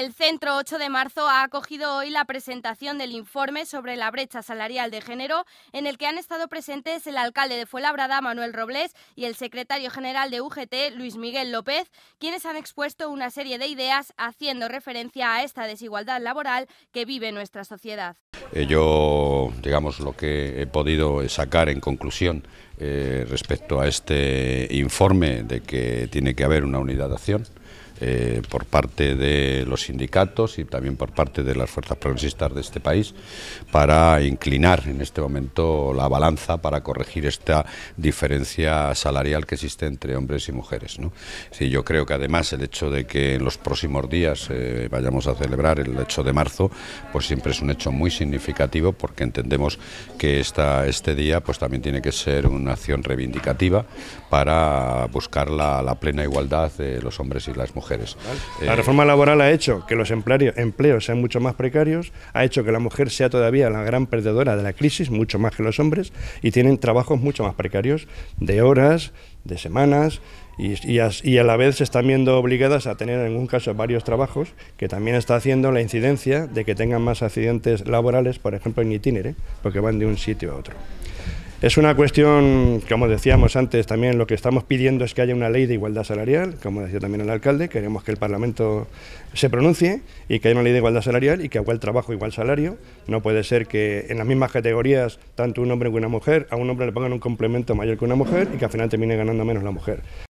El Centro 8 de marzo ha acogido hoy la presentación del informe sobre la brecha salarial de género, en el que han estado presentes el alcalde de Fuenlabrada, Manuel Robles, y el secretario general de UGT, Luis Miguel López, quienes han expuesto una serie de ideas haciendo referencia a esta desigualdad laboral que vive nuestra sociedad. Eh, yo, digamos, lo que he podido sacar en conclusión eh, respecto a este informe de que tiene que haber una unidad de acción, eh, por parte de los sindicatos y también por parte de las fuerzas progresistas de este país para inclinar en este momento la balanza para corregir esta diferencia salarial que existe entre hombres y mujeres. ¿no? yo creo que además el hecho de que en los próximos días eh, vayamos a celebrar el 8 de marzo, pues siempre es un hecho muy significativo porque entendemos que esta, este día pues también tiene que ser una acción reivindicativa para buscar la plena igualdad de los hombres y las mujeres eh, la reforma laboral ha hecho que los empleos sean mucho más precarios, ha hecho que la mujer sea todavía la gran perdedora de la crisis, mucho más que los hombres, y tienen trabajos mucho más precarios de horas, de semanas, y a, la vez se están viendo obligadas a tener en un caso varios trabajos, que también está haciendo la incidencia de que tengan más accidentes laborales, por ejemplo en itinere, porque van de un sitio a otro. Es una cuestión, como decíamos antes, también lo que estamos pidiendo es que haya una ley de igualdad salarial, como decía también el alcalde, queremos que el Parlamento se pronuncie y que haya una ley de igualdad salarial y que igual trabajo, igual salario. No puede ser que en las mismas categorías, tanto un hombre como una mujer, a un hombre le pongan un complemento mayor que una mujer y que al final termine ganando menos la mujer.